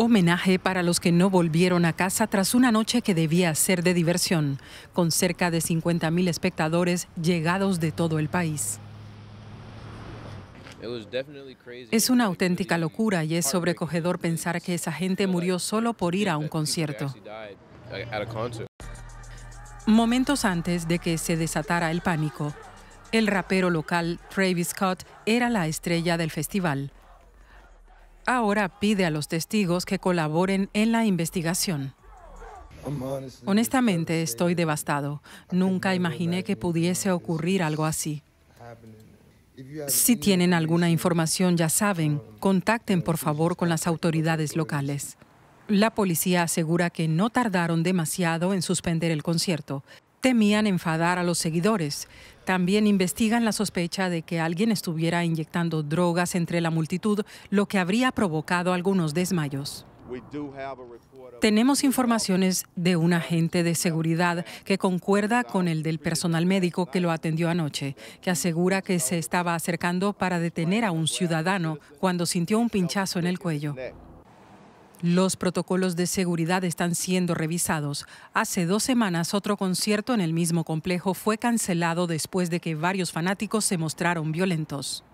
Homenaje para los que no volvieron a casa tras una noche que debía ser de diversión, con cerca de 50.000 espectadores llegados de todo el país. Es una auténtica locura y es sobrecogedor pensar que esa gente murió solo por ir a un concierto. Momentos antes de que se desatara el pánico, el rapero local Travis Scott era la estrella del festival ahora pide a los testigos que colaboren en la investigación. Honestamente estoy devastado. Nunca imaginé que pudiese ocurrir algo así. Si tienen alguna información, ya saben, contacten por favor con las autoridades locales. La policía asegura que no tardaron demasiado en suspender el concierto temían enfadar a los seguidores. También investigan la sospecha de que alguien estuviera inyectando drogas entre la multitud, lo que habría provocado algunos desmayos. Tenemos informaciones de un agente de seguridad que concuerda con el del personal médico que lo atendió anoche, que asegura que se estaba acercando para detener a un ciudadano cuando sintió un pinchazo en el cuello. Los protocolos de seguridad están siendo revisados. Hace dos semanas otro concierto en el mismo complejo fue cancelado después de que varios fanáticos se mostraron violentos.